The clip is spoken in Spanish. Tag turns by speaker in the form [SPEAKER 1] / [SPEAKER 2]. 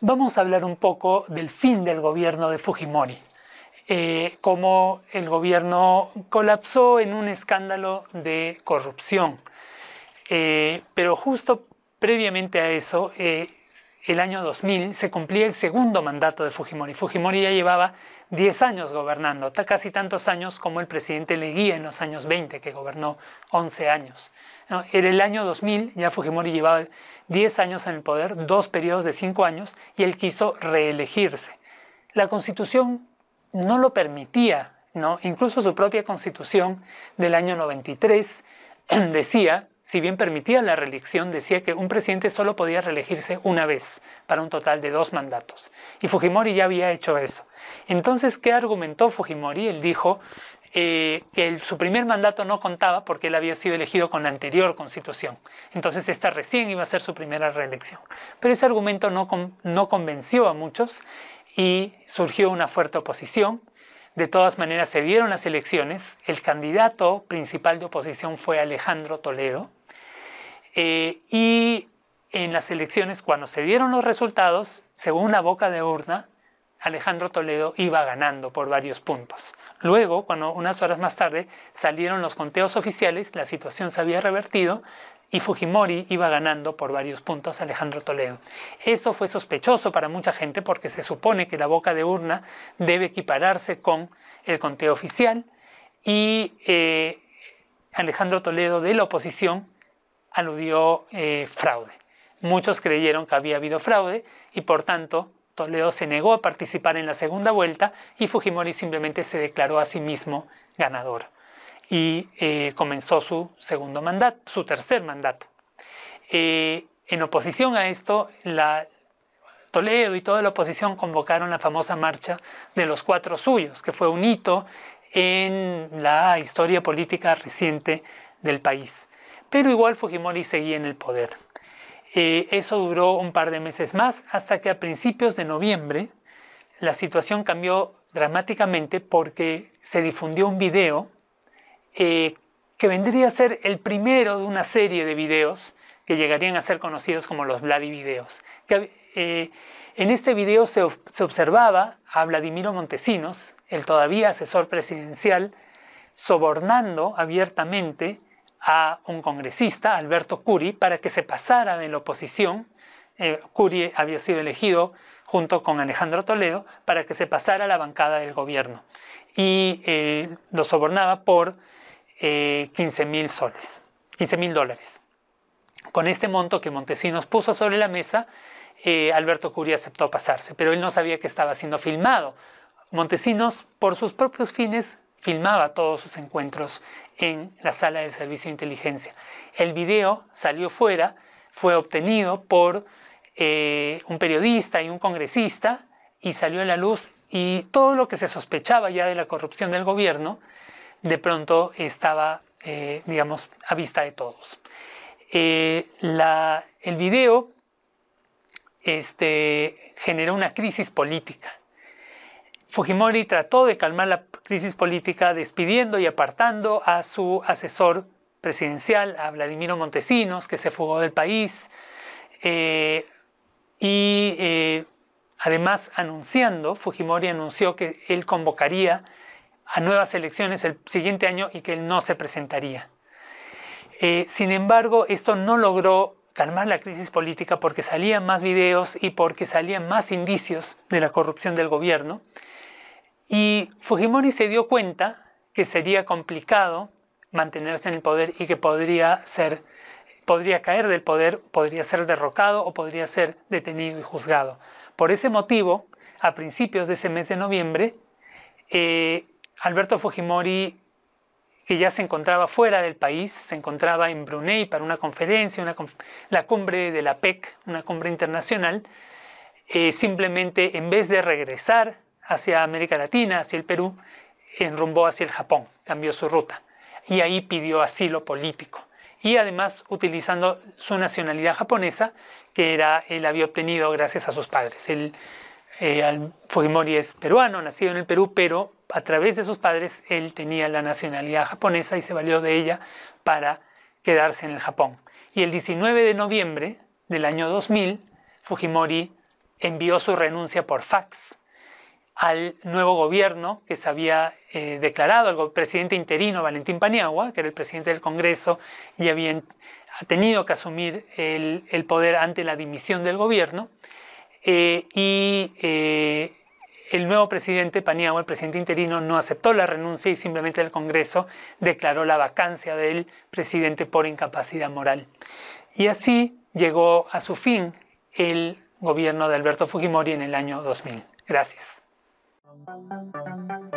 [SPEAKER 1] Vamos a hablar un poco del fin del gobierno de Fujimori, eh, cómo el gobierno colapsó en un escándalo de corrupción. Eh, pero justo previamente a eso, eh, el año 2000 se cumplía el segundo mandato de Fujimori. Fujimori ya llevaba 10 años gobernando, casi tantos años como el presidente Leguía en los años 20, que gobernó 11 años. En el año 2000 ya Fujimori llevaba 10 años en el poder, dos periodos de 5 años, y él quiso reelegirse. La constitución no lo permitía, ¿no? incluso su propia constitución del año 93 decía si bien permitía la reelección, decía que un presidente solo podía reelegirse una vez, para un total de dos mandatos. Y Fujimori ya había hecho eso. Entonces, ¿qué argumentó Fujimori? Él dijo eh, que su primer mandato no contaba porque él había sido elegido con la anterior constitución. Entonces, esta recién iba a ser su primera reelección. Pero ese argumento no convenció a muchos y surgió una fuerte oposición. De todas maneras, se dieron las elecciones. El candidato principal de oposición fue Alejandro Toledo, eh, y en las elecciones, cuando se dieron los resultados, según la boca de urna, Alejandro Toledo iba ganando por varios puntos. Luego, cuando unas horas más tarde salieron los conteos oficiales, la situación se había revertido y Fujimori iba ganando por varios puntos Alejandro Toledo. Eso fue sospechoso para mucha gente porque se supone que la boca de urna debe equipararse con el conteo oficial y eh, Alejandro Toledo de la oposición aludió eh, fraude. Muchos creyeron que había habido fraude y por tanto Toledo se negó a participar en la segunda vuelta y Fujimori simplemente se declaró a sí mismo ganador y eh, comenzó su segundo mandato, su tercer mandato. Eh, en oposición a esto, Toledo y toda la oposición convocaron la famosa marcha de los cuatro suyos, que fue un hito en la historia política reciente del país pero igual Fujimori seguía en el poder. Eh, eso duró un par de meses más hasta que a principios de noviembre la situación cambió dramáticamente porque se difundió un video eh, que vendría a ser el primero de una serie de videos que llegarían a ser conocidos como los Vladivideos. Eh, en este video se, se observaba a Vladimiro Montesinos, el todavía asesor presidencial, sobornando abiertamente a un congresista, Alberto Curi, para que se pasara de la oposición. Eh, Curi había sido elegido junto con Alejandro Toledo para que se pasara a la bancada del gobierno y eh, lo sobornaba por 15 eh, mil soles, 15 mil dólares. Con este monto que Montesinos puso sobre la mesa, eh, Alberto Curi aceptó pasarse, pero él no sabía que estaba siendo filmado. Montesinos, por sus propios fines, filmaba todos sus encuentros en la sala del servicio de inteligencia. El video salió fuera, fue obtenido por eh, un periodista y un congresista y salió a la luz y todo lo que se sospechaba ya de la corrupción del gobierno, de pronto estaba, eh, digamos, a vista de todos. Eh, el video este, generó una crisis política. Fujimori trató de calmar la, crisis política despidiendo y apartando a su asesor presidencial, a Vladimiro Montesinos, que se fugó del país, eh, y eh, además anunciando, Fujimori anunció que él convocaría a nuevas elecciones el siguiente año y que él no se presentaría. Eh, sin embargo, esto no logró calmar la crisis política porque salían más videos y porque salían más indicios de la corrupción del gobierno. Y Fujimori se dio cuenta que sería complicado mantenerse en el poder y que podría ser podría caer del poder, podría ser derrocado o podría ser detenido y juzgado. Por ese motivo, a principios de ese mes de noviembre, eh, Alberto Fujimori, que ya se encontraba fuera del país, se encontraba en Brunei para una conferencia, la cumbre de la PEC, una cumbre internacional, eh, simplemente en vez de regresar hacia América Latina, hacia el Perú, enrumbó hacia el Japón, cambió su ruta y ahí pidió asilo político. Y además utilizando su nacionalidad japonesa, que era, él había obtenido gracias a sus padres. Eh, Fujimori es peruano, nacido en el Perú, pero a través de sus padres él tenía la nacionalidad japonesa y se valió de ella para quedarse en el Japón. Y el 19 de noviembre del año 2000, Fujimori envió su renuncia por fax al nuevo gobierno que se había eh, declarado, al presidente interino Valentín Paniagua, que era el presidente del Congreso y había tenido que asumir el, poder ante la dimisión del gobierno. Eh, y eh, el nuevo presidente Paniagua, el presidente interino, no aceptó la renuncia y simplemente el Congreso declaró la vacancia del presidente por incapacidad moral. Y así llegó a su fin el gobierno de Alberto Fujimori en el año 2000. Gracias. Thank you.